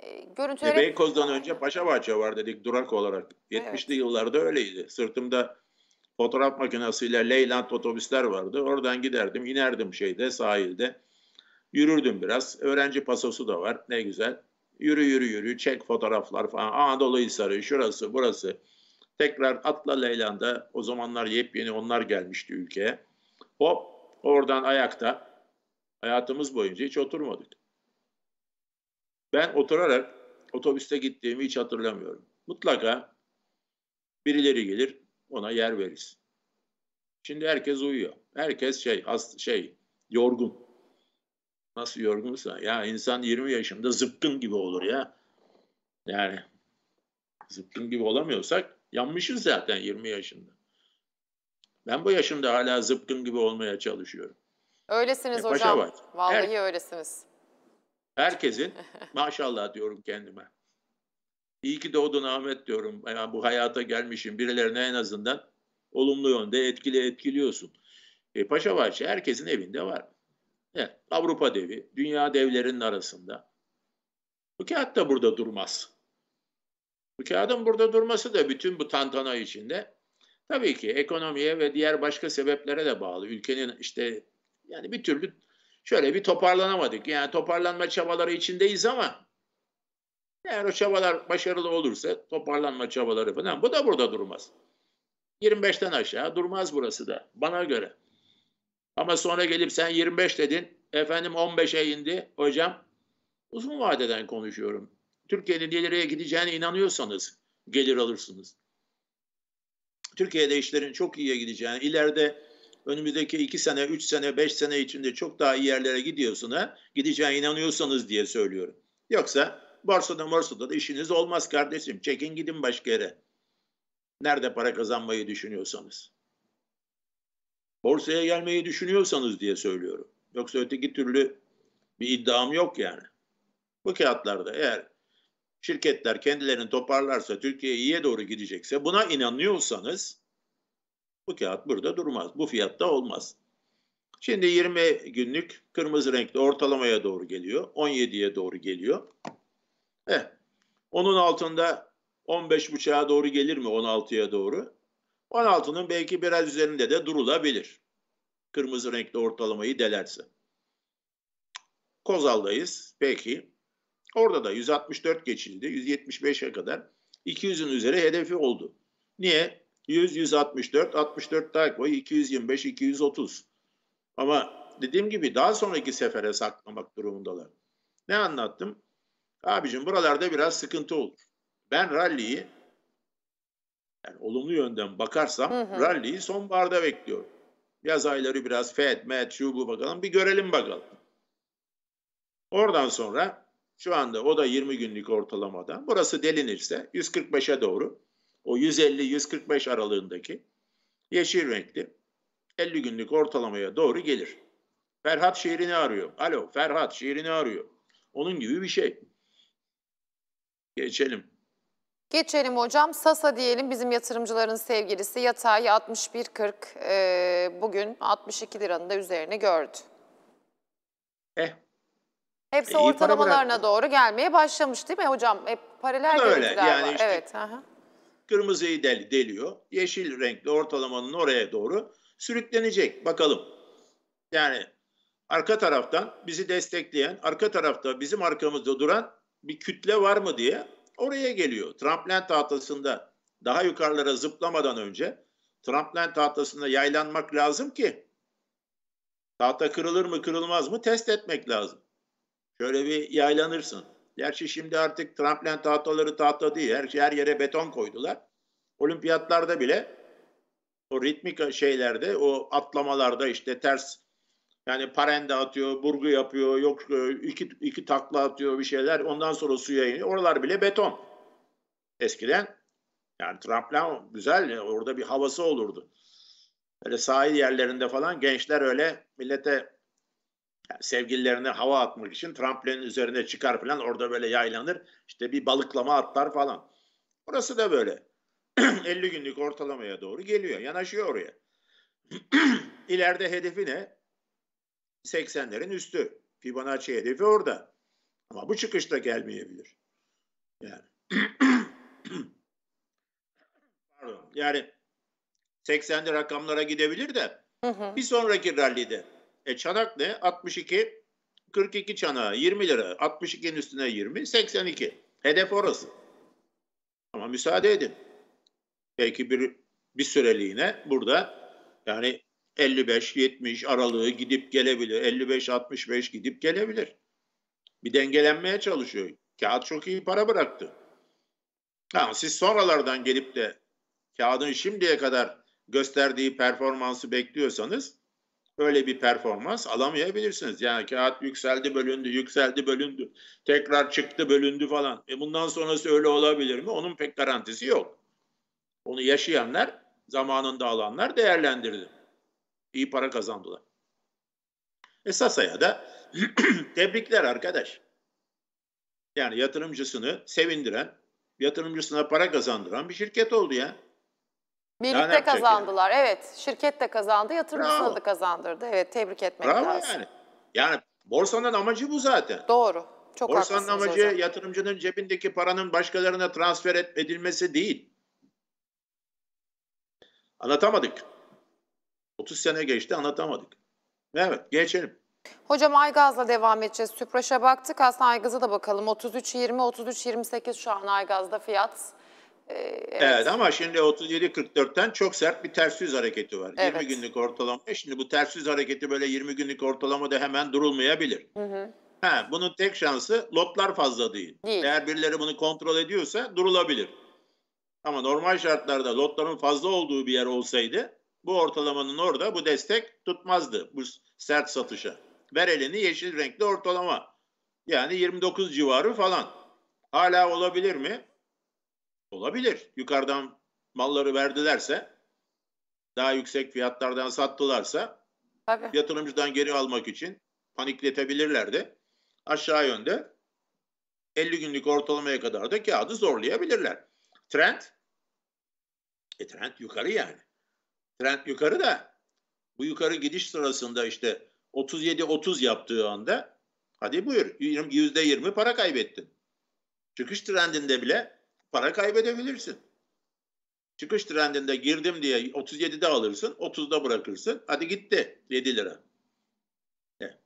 E, görüntüleri... E, Beykoz'dan önce Paşabahçe var dedik durak olarak. 70'li evet. yıllarda öyleydi. Sırtımda fotoğraf makinesiyle Leyland otobüsler vardı. Oradan giderdim, inerdim şeyde, sahilde. Yürürdüm biraz. Öğrenci pasosu da var. Ne güzel. Yürü yürü yürü çek fotoğraflar falan. Anadolu Hisarı şurası burası. Tekrar atla Leyland'a. O zamanlar yepyeni onlar gelmişti ülkeye. Hop oradan ayakta. Hayatımız boyunca hiç oturmadık. Ben oturarak otobüste gittiğimi hiç hatırlamıyorum. Mutlaka birileri gelir ona yer verir. Şimdi herkes uyuyor. Herkes şey has, şey yorgun. Nasıl yorgunsa ya insan 20 yaşında zıpkın gibi olur ya. Yani zıpkın gibi olamıyorsak yanmışız zaten 20 yaşında. Ben bu yaşımda hala zıpkın gibi olmaya çalışıyorum. Öylesiniz e, hocam. Bak. Vallahi Her, öylesiniz. Herkesin maşallah diyorum kendime. İyi ki doğdun Ahmet diyorum. Yani bu hayata gelmişim. Birilerine en azından olumlu yönde etkili etkiliyorsun. E, Paşa Bahçe herkesin evinde var. Evet, Avrupa devi, dünya devlerinin arasında. Bu kağıt da burada durmaz. Bu kağıdın burada durması da bütün bu tantana içinde tabii ki ekonomiye ve diğer başka sebeplere de bağlı. Ülkenin işte yani bir türlü şöyle bir toparlanamadık. Yani toparlanma çabaları içindeyiz ama eğer o çabalar başarılı olursa toparlanma çabaları falan bu da burada durmaz. 25'ten aşağı durmaz burası da bana göre. Ama sonra gelip sen 25 dedin efendim 15'e indi hocam uzun vadeden konuşuyorum. Türkiye'nin ileriye gideceğine inanıyorsanız gelir alırsınız. Türkiye'de işlerin çok iyiye gideceğine ileride önümüzdeki iki sene, üç sene, beş sene içinde çok daha iyi yerlere gidiyorsun ha, gideceğine inanıyorsanız diye söylüyorum. Yoksa borsada morsada da işiniz olmaz kardeşim. Çekin gidin başka yere. Nerede para kazanmayı düşünüyorsanız. Borsaya gelmeyi düşünüyorsanız diye söylüyorum. Yoksa öteki türlü bir iddiam yok yani. Bu kağıtlarda eğer şirketler kendilerini toparlarsa Türkiye iyiye doğru gidecekse buna inanıyorsanız bu kağıt burada durmaz. Bu fiyatta olmaz. Şimdi 20 günlük kırmızı renkli ortalamaya doğru geliyor. 17'ye doğru geliyor. Eh, onun altında 15.5'a doğru gelir mi 16'ya doğru? 16'nın belki biraz üzerinde de durulabilir. Kırmızı renkli ortalamayı delerse. Kozal'dayız. Peki. Orada da 164 geçildi. 175'e kadar 200'ün üzeri hedefi oldu. Niye? 100, 164, 64 daha koy 225, 230. Ama dediğim gibi daha sonraki sefere saklamak durumundalar. Ne anlattım? Abicim buralarda biraz sıkıntı olur. Ben ralliyi yani olumlu yönden bakarsam hı hı. ralliyi sonbaharda bekliyorum. Yaz ayları biraz FED, Met, şu bu bakalım bir görelim bakalım. Oradan sonra şu anda o da 20 günlük ortalamada. Burası delinirse 145'e doğru o 150-145 aralığındaki yeşil renkli 50 günlük ortalamaya doğru gelir. Ferhat şiirini arıyor. Alo Ferhat şiirini arıyor. Onun gibi bir şey. Geçelim. Geçelim hocam. Sasa diyelim bizim yatırımcıların sevgilisi yatay 61.40 e, bugün 62 liranın da üzerine gördü. Eh. Hepsi e, ortalamalarına doğru gelmeye başlamış değil mi hocam? Hep paralel Öyle yani var. Işte, evet. Aha. Kırmızıyı del, deliyor. Yeşil renkli ortalamanın oraya doğru sürüklenecek. Bakalım. Yani arka taraftan bizi destekleyen, arka tarafta bizim arkamızda duran bir kütle var mı diye oraya geliyor. Tramplen tahtasında daha yukarılara zıplamadan önce tramplen tahtasında yaylanmak lazım ki tahta kırılır mı kırılmaz mı test etmek lazım. Şöyle bir yaylanırsın. Gerçi şimdi artık tramplen tahtaları tahta değil. Her, her yere beton koydular. Olimpiyatlarda bile o ritmik şeylerde, o atlamalarda işte ters yani parende atıyor, burgu yapıyor, yok iki, iki takla atıyor bir şeyler. Ondan sonra suya iniyor. Oralar bile beton. Eskiden yani tramplen güzel orada bir havası olurdu. Böyle sahil yerlerinde falan gençler öyle millete yani sevgililerine hava atmak için tramplenin üzerine çıkar falan orada böyle yaylanır. İşte bir balıklama atlar falan. Burası da böyle. 50 günlük ortalamaya doğru geliyor. Yanaşıyor oraya. İleride hedefi ne? 80'lerin üstü. Fibonacci hedefi orada. Ama bu çıkışta gelmeyebilir. Yani pardon. Yani 80'li rakamlara gidebilir de hı hı. bir sonraki rallide e çanak ne? 62, 42 çanağı 20 lira. 62'nin üstüne 20, 82. Hedef orası. Ama müsaade edin. Belki bir, bir süreliğine burada yani 55-70 aralığı gidip gelebilir. 55-65 gidip gelebilir. Bir dengelenmeye çalışıyor. Kağıt çok iyi para bıraktı. Ha, siz sonralardan gelip de kağıdın şimdiye kadar gösterdiği performansı bekliyorsanız Öyle bir performans alamayabilirsiniz. Yani kağıt yükseldi bölündü, yükseldi bölündü, tekrar çıktı bölündü falan. E bundan sonrası öyle olabilir mi? Onun pek garantisi yok. Onu yaşayanlar, zamanında alanlar değerlendirdi. İyi para kazandılar. E Sasa'ya da tebrikler arkadaş. Yani yatırımcısını sevindiren, yatırımcısına para kazandıran bir şirket oldu ya. Birlikte kazandılar. Yani. Evet. Şirket de kazandı, yatırımcısını da kazandırdı. Evet, tebrik etmek Bravo lazım. Yani. yani borsanın amacı bu zaten. Doğru. Çok borsanın amacı hocam. yatırımcının cebindeki paranın başkalarına transfer edilmesi değil. Anlatamadık. 30 sene geçti anlatamadık. Evet, geçelim. Hocam Aygaz'la devam edeceğiz. Süpraş'a baktık. Aslında Aygaz'a da bakalım. 33.20, 33.28 şu an Aygaz'da fiyat. Ee, evet. evet ama şimdi 37-44'ten çok sert bir ters yüz hareketi var. Evet. 20 günlük ortalama. Şimdi bu ters yüz hareketi böyle 20 günlük ortalama da hemen durulmayabilir. Hı hı. Ha, bunun tek şansı lotlar fazla değil. değil. Eğer birileri bunu kontrol ediyorsa durulabilir. Ama normal şartlarda lotların fazla olduğu bir yer olsaydı bu ortalamanın orada bu destek tutmazdı bu sert satışa. Ver elini yeşil renkli ortalama. Yani 29 civarı falan. Hala olabilir mi? Olabilir. Yukarıdan malları verdilerse daha yüksek fiyatlardan sattılarsa Tabii. yatırımcıdan geri almak için panikletebilirlerdi. Aşağı yönde 50 günlük ortalamaya kadar da kağıdı zorlayabilirler. Trend e trend yukarı yani. Trend yukarı da bu yukarı gidiş sırasında işte 37-30 yaptığı anda hadi buyur %20 para kaybettin. Çıkış trendinde bile para kaybedebilirsin. Çıkış trendinde girdim diye 37'de alırsın, 30'da bırakırsın. Hadi gitti 7 lira. Evet.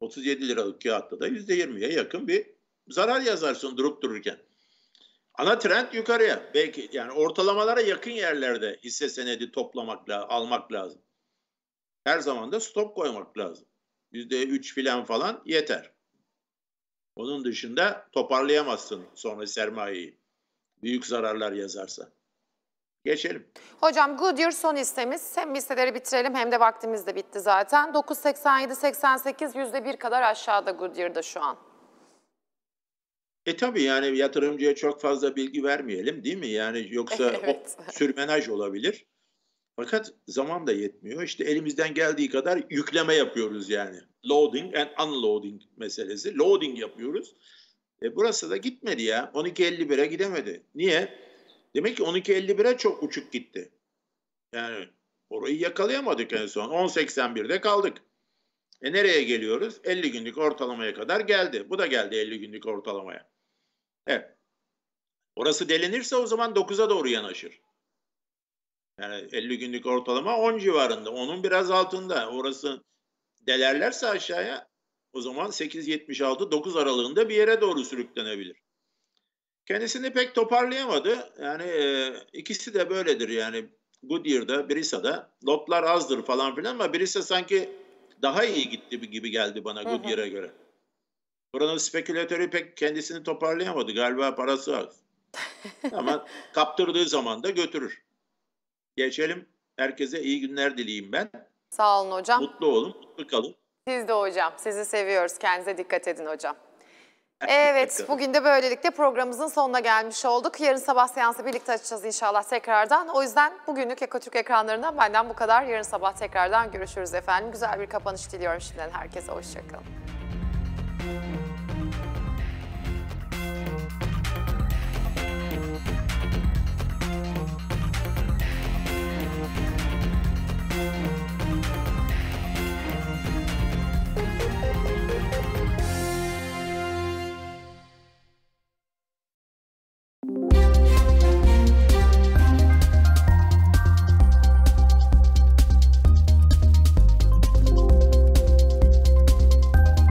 37 liralık kağıtta da %20'ye yakın bir zarar yazarsın durup dururken. Ana trend yukarıya. Belki yani ortalamalara yakın yerlerde hisse senedi toplamak almak lazım. Her zaman da stop koymak lazım. Yüzde üç filan falan yeter. Onun dışında toparlayamazsın sonra sermayeyi büyük zararlar yazarsa. Geçelim. Hocam Goodyear son istemiz. Hem listeleri bitirelim hem de vaktimiz de bitti zaten. 9.87-88 yüzde bir kadar aşağıda Goodyear'da şu an. E tabii yani yatırımcıya çok fazla bilgi vermeyelim değil mi? Yani yoksa evet. sürmenaj olabilir. Fakat zaman da yetmiyor. İşte elimizden geldiği kadar yükleme yapıyoruz yani. Loading and unloading meselesi. Loading yapıyoruz. E burası da gitmedi ya. 12.51'e gidemedi. Niye? Demek ki 12.51'e çok uçuk gitti. Yani orayı yakalayamadık en son. 10.81'de kaldık. E nereye geliyoruz? 50 günlük ortalamaya kadar geldi. Bu da geldi 50 günlük ortalamaya. Evet. Orası delinirse o zaman 9'a doğru yanaşır. Yani 50 günlük ortalama 10 civarında. Onun biraz altında. Orası delerlerse aşağıya o zaman 8.76-9 aralığında bir yere doğru sürüklenebilir. Kendisini pek toparlayamadı. Yani e, ikisi de böyledir yani. Goodyear'da, Brisa'da lotlar azdır falan filan ama Brisa sanki daha iyi gitti gibi geldi bana Goodyear'a göre. Buranın spekülatörü pek kendisini toparlayamadı. Galiba parası az. ama kaptırdığı zaman da götürür. Geçelim. Herkese iyi günler dileyim ben. Sağ olun hocam. Mutlu olun, mutlu kalın. Siz de hocam. Sizi seviyoruz. Kendinize dikkat edin hocam. Evet, bugün de böylelikle programımızın sonuna gelmiş olduk. Yarın sabah seansı birlikte açacağız inşallah tekrardan. O yüzden bugünlük Ekotürk ekranlarından benden bu kadar. Yarın sabah tekrardan görüşürüz efendim. Güzel bir kapanış diliyorum şimdiden herkese. Hoşçakalın.